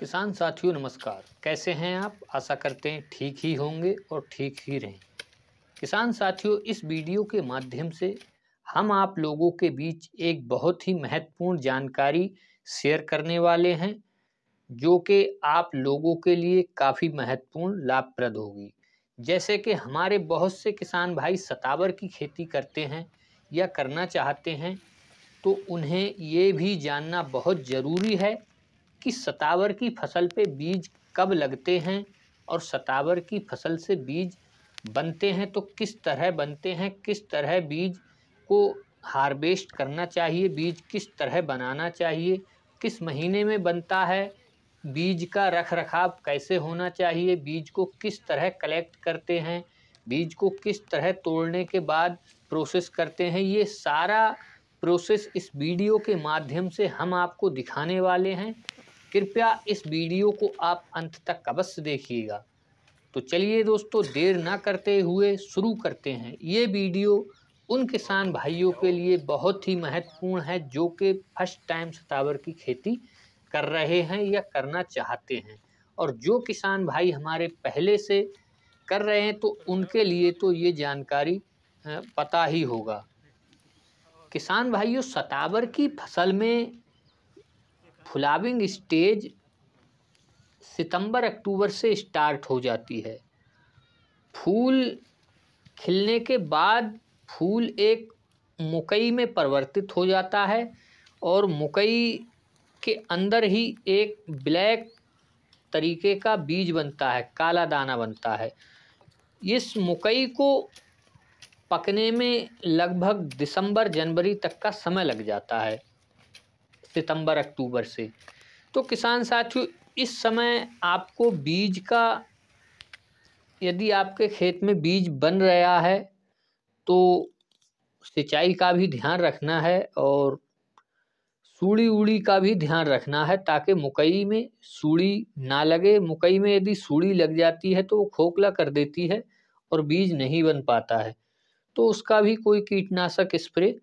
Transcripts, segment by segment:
किसान साथियों नमस्कार कैसे हैं आप आशा करते हैं ठीक ही होंगे और ठीक ही रहें किसान साथियों इस वीडियो के माध्यम से हम आप लोगों के बीच एक बहुत ही महत्वपूर्ण जानकारी शेयर करने वाले हैं जो कि आप लोगों के लिए काफ़ी महत्वपूर्ण लाभप्रद होगी जैसे कि हमारे बहुत से किसान भाई सतावर की खेती करते हैं या करना चाहते हैं तो उन्हें ये भी जानना बहुत ज़रूरी है कि सतावर की फसल पे बीज कब लगते हैं और सतावर की फसल से बीज बनते हैं तो किस तरह बनते हैं किस तरह बीज को हार्वेस्ट करना चाहिए बीज किस तरह बनाना चाहिए किस महीने में बनता है बीज का रख रखाव कैसे होना चाहिए बीज को किस तरह कलेक्ट करते हैं बीज को किस तरह तोड़ने के बाद प्रोसेस करते हैं ये सारा प्रोसेस इस वीडियो के माध्यम से हम आपको दिखाने वाले हैं कृपया इस वीडियो को आप अंत तक अवश्य देखिएगा तो चलिए दोस्तों देर ना करते हुए शुरू करते हैं ये वीडियो उन किसान भाइयों के लिए बहुत ही महत्वपूर्ण है जो कि फर्स्ट टाइम सतावर की खेती कर रहे हैं या करना चाहते हैं और जो किसान भाई हमारे पहले से कर रहे हैं तो उनके लिए तो ये जानकारी पता ही होगा किसान भाइयों सतावर की फसल में फ्लाविंग स्टेज सितंबर अक्टूबर से स्टार्ट हो जाती है फूल खिलने के बाद फूल एक मुकई में परिवर्तित हो जाता है और मुकई के अंदर ही एक ब्लैक तरीके का बीज बनता है काला दाना बनता है इस मुकई को पकने में लगभग दिसंबर जनवरी तक का समय लग जाता है सितंबर अक्टूबर से तो किसान साथियों इस समय आपको बीज का यदि आपके खेत में बीज बन रहा है तो सिंचाई का भी ध्यान रखना है और सूड़ी उड़ी का भी ध्यान रखना है ताकि मकई में सूड़ी ना लगे मकई में यदि सूढ़ी लग जाती है तो वो खोखला कर देती है और बीज नहीं बन पाता है तो उसका भी कोई कीटनाशक स्प्रे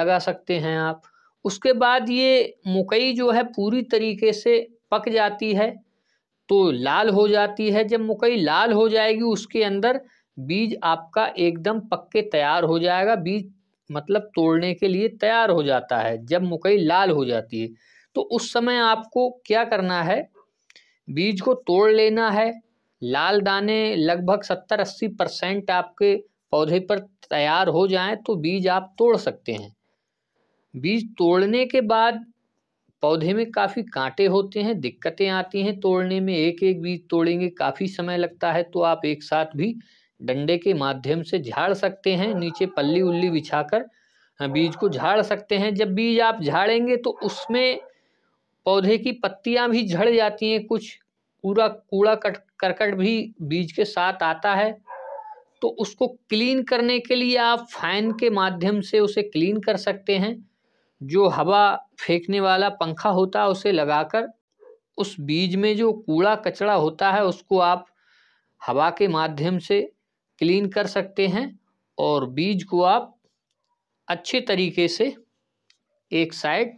लगा सकते हैं आप उसके बाद ये मकई जो है पूरी तरीके से पक जाती है तो लाल हो जाती है जब मकई लाल हो जाएगी उसके अंदर बीज आपका एकदम पक के तैयार हो जाएगा बीज मतलब तोड़ने के लिए तैयार हो जाता है जब मकई लाल हो जाती है तो उस समय आपको क्या करना है बीज को तोड़ लेना है लाल दाने लगभग सत्तर अस्सी परसेंट आपके पौधे पर तैयार हो जाएं तो बीज आप तोड़ सकते हैं बीज तोड़ने के बाद पौधे में काफ़ी कांटे होते हैं दिक्कतें आती हैं तोड़ने में एक एक बीज तोड़ेंगे काफ़ी समय लगता है तो आप एक साथ भी डंडे के माध्यम से झाड़ सकते हैं नीचे पल्ली उल्ली बिछाकर हाँ, बीज को झाड़ सकते हैं जब बीज आप झाड़ेंगे तो उसमें पौधे की पत्तियां भी झड़ जाती हैं कुछ पूरा कूड़ा कट करकट भी बीज के साथ आता है तो उसको क्लीन करने के लिए आप फैन के माध्यम से उसे क्लीन कर सकते हैं जो हवा फेंकने वाला पंखा होता है उसे लगाकर उस बीज में जो कूड़ा कचड़ा होता है उसको आप हवा के माध्यम से क्लीन कर सकते हैं और बीज को आप अच्छे तरीके से एक साइड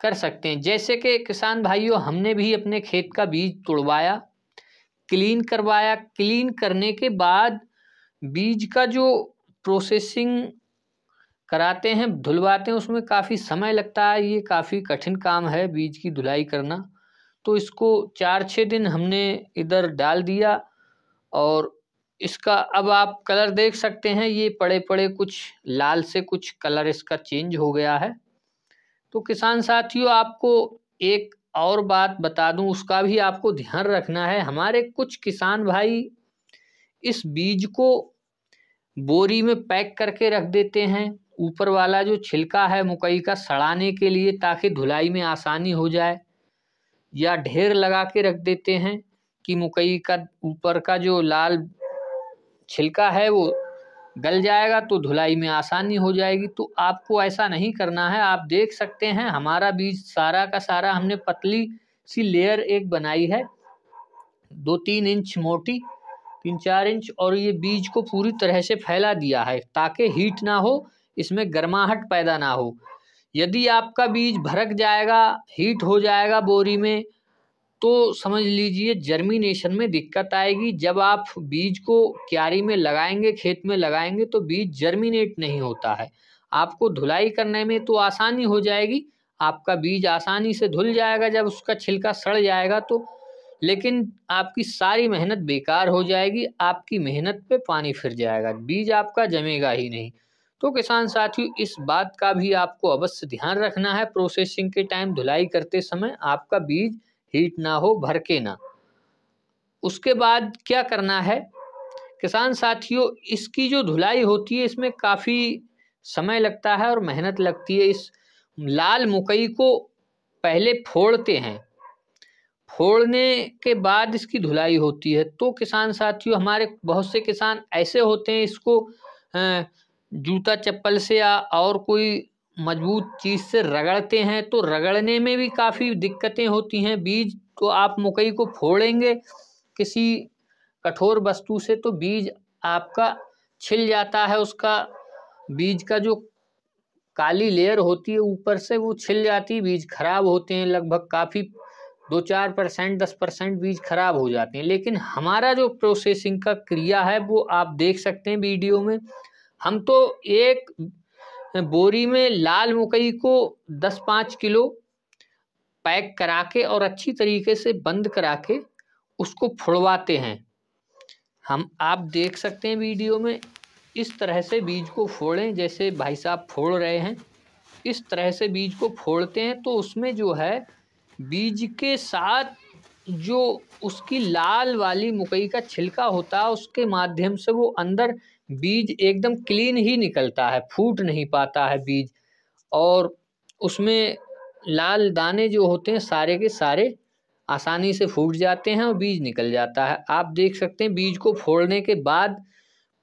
कर सकते हैं जैसे कि किसान भाइयों हमने भी अपने खेत का बीज तोड़वाया क्लीन करवाया क्लीन करने के बाद बीज का जो प्रोसेसिंग कराते हैं धुलवाते हैं उसमें काफ़ी समय लगता है ये काफ़ी कठिन काम है बीज की धुलाई करना तो इसको चार छः दिन हमने इधर डाल दिया और इसका अब आप कलर देख सकते हैं ये पड़े पड़े कुछ लाल से कुछ कलर इसका चेंज हो गया है तो किसान साथियों आपको एक और बात बता दूं उसका भी आपको ध्यान रखना है हमारे कुछ किसान भाई इस बीज को बोरी में पैक करके रख देते हैं ऊपर वाला जो छिलका है मकई का सड़ाने के लिए ताकि धुलाई में आसानी हो जाए या ढेर लगा के रख देते हैं कि मकई का ऊपर का जो लाल छिलका है वो गल जाएगा तो धुलाई में आसानी हो जाएगी तो आपको ऐसा नहीं करना है आप देख सकते हैं हमारा बीज सारा का सारा हमने पतली सी लेयर एक बनाई है दो तीन इंच मोटी तीन चार इंच और ये बीज को पूरी तरह से फैला दिया है ताकि हीट ना हो इसमें गर्माहट पैदा ना हो यदि आपका बीज भरक जाएगा हीट हो जाएगा बोरी में तो समझ लीजिए जर्मिनेशन में दिक्कत आएगी जब आप बीज को क्यारी में लगाएंगे खेत में लगाएंगे तो बीज जर्मिनेट नहीं होता है आपको धुलाई करने में तो आसानी हो जाएगी आपका बीज आसानी से धुल जाएगा जब उसका छिलका सड़ जाएगा तो लेकिन आपकी सारी मेहनत बेकार हो जाएगी आपकी मेहनत पे पानी फिर जाएगा बीज आपका जमेगा ही नहीं तो किसान साथियों इस बात का भी आपको अवश्य ध्यान रखना है प्रोसेसिंग के टाइम धुलाई करते समय आपका बीज हीट ना हो भर के ना उसके बाद क्या करना है किसान साथियों इसकी जो धुलाई होती है इसमें काफ़ी समय लगता है और मेहनत लगती है इस लाल मकई को पहले फोड़ते हैं फोड़ने के बाद इसकी धुलाई होती है तो किसान साथियों हमारे बहुत से किसान ऐसे होते हैं इसको जूता चप्पल से या और कोई मजबूत चीज़ से रगड़ते हैं तो रगड़ने में भी काफ़ी दिक्कतें होती हैं बीज तो आप मकई को फोड़ेंगे किसी कठोर वस्तु से तो बीज आपका छिल जाता है उसका बीज का जो काली लेयर होती है ऊपर से वो छिल जाती बीज खराब होते हैं लगभग काफ़ी दो चार परसेंट दस परसेंट बीज खराब हो जाते हैं लेकिन हमारा जो प्रोसेसिंग का क्रिया है वो आप देख सकते हैं वीडियो में हम तो एक बोरी में लाल मकई को दस पाँच किलो पैक करा के और अच्छी तरीके से बंद करा के उसको फुड़वाते हैं हम आप देख सकते हैं वीडियो में इस तरह से बीज को फोड़ें जैसे भाई साहब फोड़ रहे हैं इस तरह से बीज को फोड़ते हैं तो उसमें जो है बीज के साथ जो उसकी लाल वाली मकई का छिलका होता है उसके माध्यम से वो अंदर बीज एकदम क्लीन ही निकलता है फूट नहीं पाता है बीज और उसमें लाल दाने जो होते हैं सारे के सारे आसानी से फूट जाते हैं और बीज निकल जाता है आप देख सकते हैं बीज को फोड़ने के बाद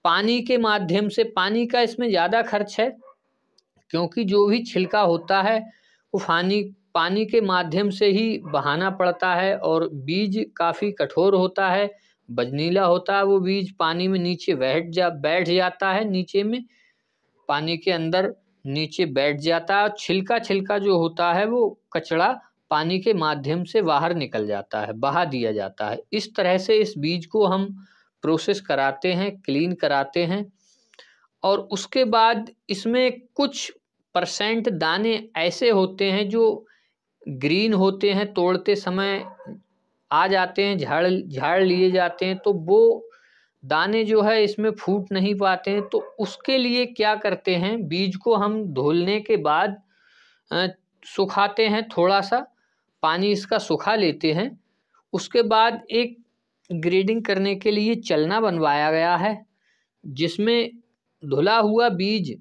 पानी के माध्यम से पानी का इसमें ज़्यादा खर्च है क्योंकि जो भी छिलका होता है वो पानी पानी के माध्यम से ही बहाना पड़ता है और बीज काफ़ी कठोर होता है बजनीला होता है वो बीज पानी में नीचे बैठ जा बैठ जाता है नीचे में पानी के अंदर नीचे बैठ जाता है और छिलका छिलका जो होता है वो कचड़ा पानी के माध्यम से बाहर निकल जाता है बहा दिया जाता है इस तरह से इस बीज को हम प्रोसेस कराते हैं क्लीन कराते हैं और उसके बाद इसमें कुछ परसेंट दाने ऐसे होते हैं जो ग्रीन होते हैं तोड़ते समय आ जाते हैं झाड़ झाड़ लिए जाते हैं तो वो दाने जो है इसमें फूट नहीं पाते हैं तो उसके लिए क्या करते हैं बीज को हम धोलने के बाद सुखाते हैं थोड़ा सा पानी इसका सुखा लेते हैं उसके बाद एक ग्रेडिंग करने के लिए चलना बनवाया गया है जिसमें धुला हुआ बीज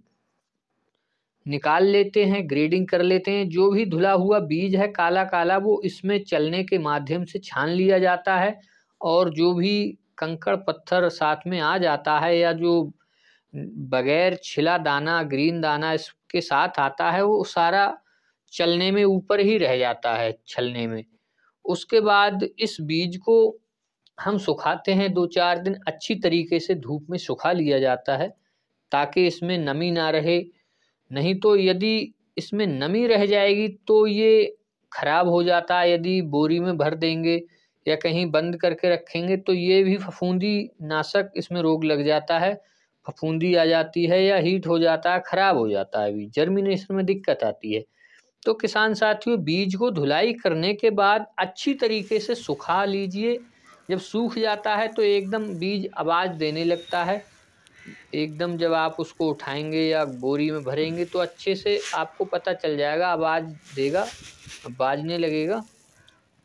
निकाल लेते हैं ग्रेडिंग कर लेते हैं जो भी धुला हुआ बीज है काला काला वो इसमें चलने के माध्यम से छान लिया जाता है और जो भी कंकड़ पत्थर साथ में आ जाता है या जो बगैर छिला दाना ग्रीन दाना इसके साथ आता है वो सारा चलने में ऊपर ही रह जाता है छलने में उसके बाद इस बीज को हम सुखाते हैं दो चार दिन अच्छी तरीके से धूप में सुखा लिया जाता है ताकि इसमें नमी ना रहे नहीं तो यदि इसमें नमी रह जाएगी तो ये खराब हो जाता है यदि बोरी में भर देंगे या कहीं बंद करके रखेंगे तो ये भी फफूंदी नाशक इसमें रोग लग जाता है फफूंदी आ जाती है या हीट हो जाता है खराब हो जाता है बीज जर्मिनेशन में दिक्कत आती है तो किसान साथियों बीज को धुलाई करने के बाद अच्छी तरीके से सुखा लीजिए जब सूख जाता है तो एकदम बीज आवाज़ देने लगता है एकदम जब आप उसको उठाएंगे या बोरी में भरेंगे तो अच्छे से आपको पता चल जाएगा आवाज़ देगा बाजने लगेगा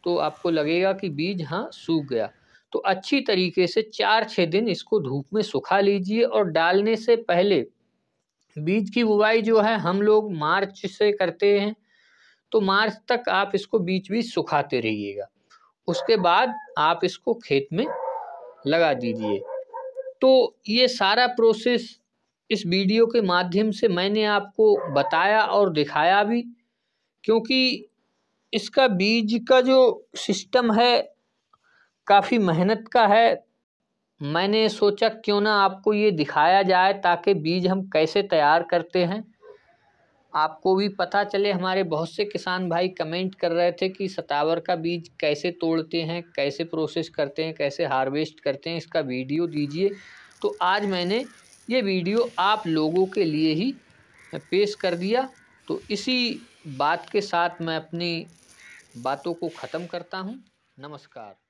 तो आपको लगेगा कि बीज हाँ सूख गया तो अच्छी तरीके से चार छः दिन इसको धूप में सुखा लीजिए और डालने से पहले बीज की बुवाई जो है हम लोग मार्च से करते हैं तो मार्च तक आप इसको बीच बीच सुखाते रहिएगा उसके बाद आप इसको खेत में लगा दीजिए तो ये सारा प्रोसेस इस वीडियो के माध्यम से मैंने आपको बताया और दिखाया भी क्योंकि इसका बीज का जो सिस्टम है काफ़ी मेहनत का है मैंने सोचा क्यों ना आपको ये दिखाया जाए ताकि बीज हम कैसे तैयार करते हैं आपको भी पता चले हमारे बहुत से किसान भाई कमेंट कर रहे थे कि सतावर का बीज कैसे तोड़ते हैं कैसे प्रोसेस करते हैं कैसे हार्वेस्ट करते हैं इसका वीडियो दीजिए तो आज मैंने ये वीडियो आप लोगों के लिए ही पेश कर दिया तो इसी बात के साथ मैं अपनी बातों को ख़त्म करता हूँ नमस्कार